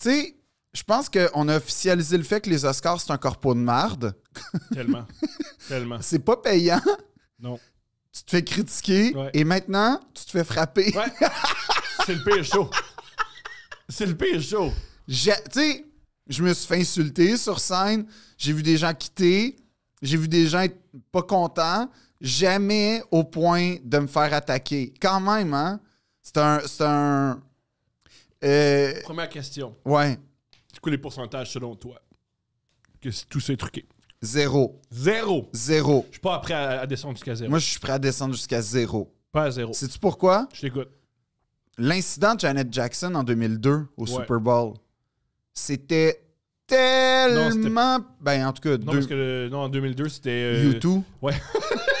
tu sais, je pense qu'on a officialisé le fait que les Oscars, c'est un corpo de marde. Tellement. Tellement. C'est pas payant. Non. Tu te fais critiquer et maintenant, tu te fais frapper. C'est le pire show. C'est le pire show. Tu sais, je me suis fait insulter sur scène. J'ai vu des gens quitter. J'ai vu des gens être pas contents. Jamais au point de me faire attaquer. Quand même, hein? C'est un. C'est un euh, Première question. Ouais. C'est quoi les pourcentages selon toi que tout ça est truqué? Zéro. Zéro. Zéro. Je suis pas prêt à, descendre jusqu'à zéro. Moi, je suis prêt à descendre jusqu'à zéro. Pas à zéro. Sais-tu pourquoi? Je t'écoute. L'incident de Janet Jackson en 2002 au Super Bowl, c'était tellement. ben, en tout cas. Non, parce que non, en 2002, c'était. Euh, ouais.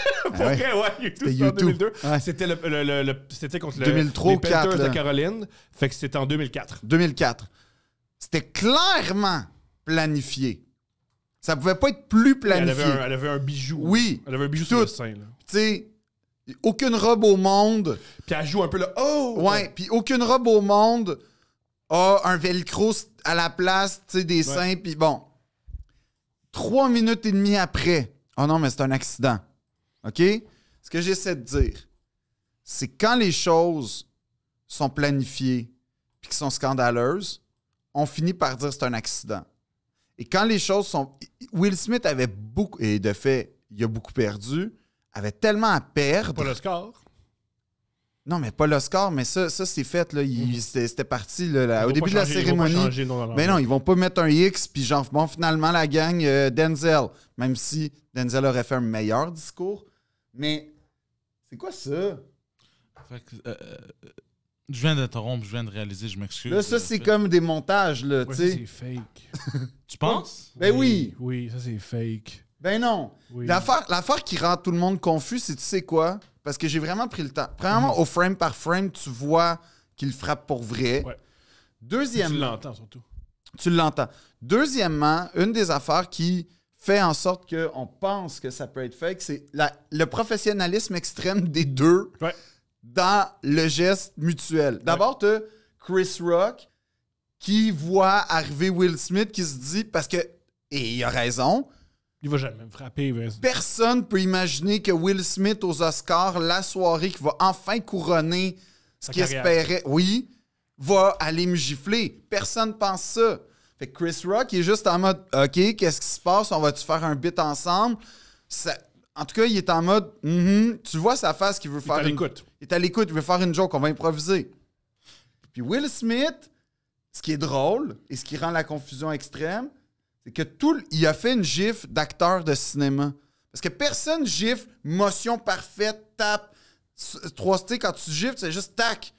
Ah c'était le, c'était contre 2003, les Panthers de Caroline. Fait que c'était en 2004. 2004. C'était clairement planifié. Ça pouvait pas être plus planifié. Elle avait un, bijou. Oui. Elle avait un bijou tout. sur le sein. aucune robe au monde. Puis elle joue un peu le oh. Ouais. Puis aucune robe au monde a un velcro à la place, tu sais, des seins. Puis bon, trois minutes et demie après. Oh non, mais c'est un accident. OK? Ce que j'essaie de dire, c'est quand les choses sont planifiées puis qui sont scandaleuses, on finit par dire c'est un accident. Et quand les choses sont. Will Smith avait beaucoup. Et de fait, il a beaucoup perdu. Avait tellement à perdre. Pas le score. Non, mais pas le score. mais ça, ça c'est fait. Mhm. C'était parti là, au début de la cérémonie. mais ben non, ils vont pas mettre un X, puis genre, bon, finalement, la gang, euh, Denzel. Même si Denzel aurait fait un meilleur discours, mais c'est quoi ça? Fait que, euh, euh, je viens d'interrompre, je viens de réaliser, je m'excuse. Là, ça, euh, c'est comme des montages, là, tu sais. C'est fake. tu penses? Ben oui. Oui, ça, c'est fake. Ben non. L'affaire, qui rend tout le monde confus, c'est tu sais quoi? Parce que j'ai vraiment pris le temps. Premièrement, mhm. au frame par frame, tu vois qu'il frappe pour vrai. Ouais. Deuxièmement. Tu l'entends surtout. Tu l'entends. Deuxièmement, une des affaires qui fait en sorte qu'on pense que ça peut être fake. C'est le professionnalisme extrême des deux dans le geste mutuel. D'abord, tu Chris Rock qui voit arriver Will Smith qui se dit, parce que, et il a raison, il va jamais me frapper. Personne peut imaginer que Will Smith aux Oscars, la soirée qui va enfin couronner ce qu'il espérait, oui, va aller me gifler. Personne pense ça. Chris Rock est juste en mode OK, qu'est-ce qui se passe? On va-tu faire un bit ensemble? en tout cas, il est en mode mm-hmm. Tu vois sa face qu'il veut faire. Il est à l'écoute. Il est à l'écoute, il veut faire une joke, on va improviser. Puis Will Smith, ce qui est drôle et ce qui rend la confusion extrême, c'est que tout. Il a fait une gif d'acteur de cinéma. Parce que personne gifle motion parfaite, tape. 3 quand tu gifles, c'est juste tac.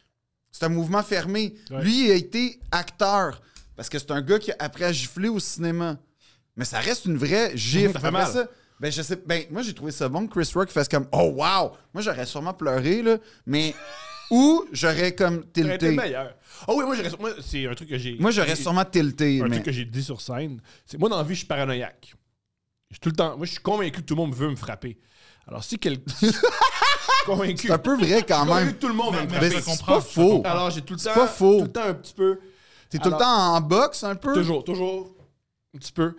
C'est un mouvement fermé. Lui, il a été acteur. Parce que c'est un gars qui a appris à gifler au cinéma. Mais ça reste une vraie gifle. Ça fait mal. Ben, je sais, ben, moi, j'ai trouvé ça bon que Chris Rock fasse comme Oh, wow! Moi, j'aurais sûrement pleuré, là, mais. Ou j'aurais comme tilté. meilleur. Oh oui, moi, j'aurais, c'est un truc que j'ai. Moi, j'aurais sûrement tilté. Un truc que j'ai dit sur scène. C'est, moi, dans la vie, je suis paranoïaque. Je suis tout le temps. Moi, je suis convaincu que tout le monde veut me frapper. Alors, si quelqu'un. convaincu. C'est un peu vrai quand même. Convaincu que tout le monde veut me frapper. c'est pas faux. Alors, j'ai tout le temps. C'est pas faux. Tout le temps un petit peu. T'es tout le temps en boxe un peu? Toujours, toujours. Un petit peu.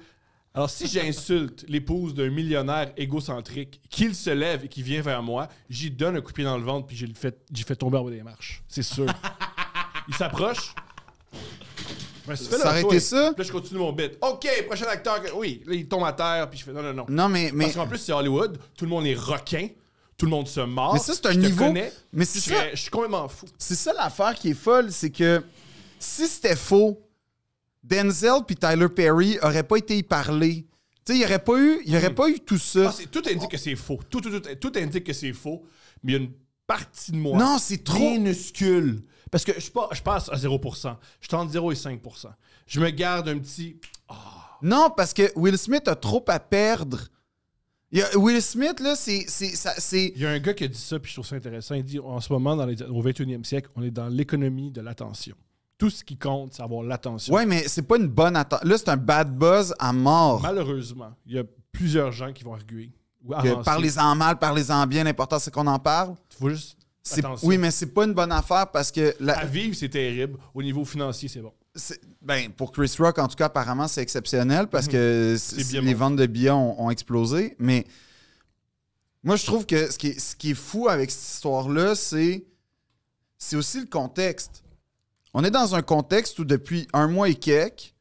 Alors, si j'insulte l'épouse d'un millionnaire égocentrique, qu'il se lève et qu'il vient vers moi, j'y donne un coup de pied dans le ventre puis j'y fais, fait tomber en bas des marches. C'est sûr. Il s'approche. Ben, ça? Puis là, je continue mon bit. OK, prochain acteur. Oui, là, il tombe à terre, puis je fais non, non, non. mais. Parce qu'en plus, c'est Hollywood, tout le monde est requin, tout le monde se mord. Mais ça, c'est un je niveau. connais, mais c'est ça. Je suis complètement fou. C'est ça l'affaire qui est folle, c'est que si c'était faux, Denzel puis Tyler Perry n'auraient pas été y parler. il n'y aurait pas eu, hmm. pas eu tout ça. Ah, tout indique que c'est faux. Tout, indique que c'est faux. Mais il y a une partie de moi. Non, c'est trop minuscule. Parce que je, je passe à 0%. Je tente 0 et 5%. Je me garde un petit. Ah. Non, parce que Will Smith a trop à perdre. Will Smith, là, c'est. Il y a un gars qui a dit ça, puis je trouve ça intéressant. Il dit en ce moment, dans au 21e siècle, on est dans l'économie de l'attention tout ce qui compte, c'est avoir l'attention. Oui, mais c'est pas une bonne attention. Là, c'est un bad buzz à mort. Malheureusement, il y a plusieurs gens qui vont arguer. Parlez-en mal, parlez-en bien, l'important c'est qu'on en parle. Il faut juste. Oui, mais c'est pas une bonne affaire parce que. La... À vivre, c'est terrible. Au niveau financier, c'est bon. Ben, pour Chris Rock, en tout cas, apparemment, c'est exceptionnel parce que mhm. les ventes de billets ont, explosé. Mais moi, je trouve que ce qui est, ce qui est fou avec cette histoire-là, c'est aussi le contexte. On est dans un contexte où depuis un mois et quelques,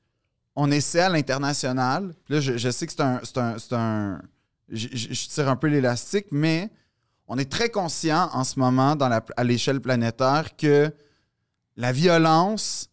on essaie à l'international. Là, je, sais que c'est un. je, tire un peu l'élastique, mais on est très conscient en ce moment, à l'échelle planétaire, que la violence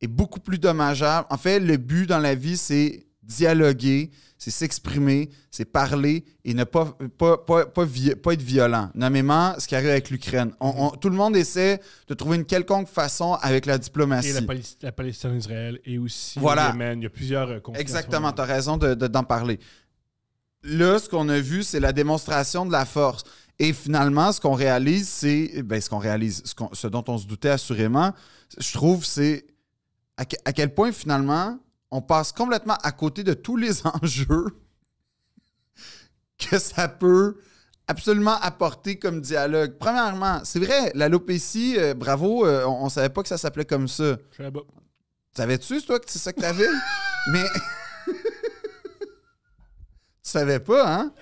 est beaucoup plus dommageable. En fait, le but dans la vie, c'est dialoguer, c'est s'exprimer, c'est parler et ne pas, pas, pas, pas, être violent. Nommément, ce qui arrive avec l'Ukraine. On, tout le monde essaie de trouver une quelconque façon avec la diplomatie. Et la, Palestine, Israël et aussi voilà. Il y a plusieurs euh, Exactement, tu as raison d'en de, d'en parler. Là, ce qu'on a vu, c'est la démonstration de la force. Et finalement, ce qu'on réalise, c'est. Eh ben, ce qu'on réalise, ce, dont on se doutait assurément, je trouve, c'est à, à quel point finalement on passe complètement à côté de tous les enjeux que ça peut absolument apporter comme dialogue. Premièrement, c'est vrai, l'alopécie, euh, bravo, euh, on, savait pas que ça s'appelait comme ça. Savais-tu, toi, que c'est ça que t'avais? Mais... Tu savais pas, hein?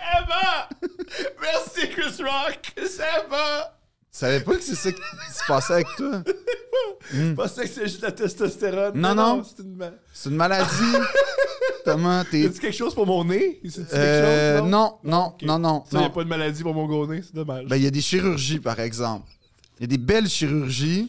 Merci, Chris Rock! ça va! Tu savais pas que c'est ça qui se passait avec toi? Parce hmm. que c'est juste la testostérone. Non, non. c'est une C'est une maladie. Thomas, tu t'es. quelque chose pour mon nez? Euh, non, non, ah, non, non. Ça, y a pas de maladie pour mon gros nez, c'est dommage. Ben, il y a des chirurgies, par exemple. Il y a des belles chirurgies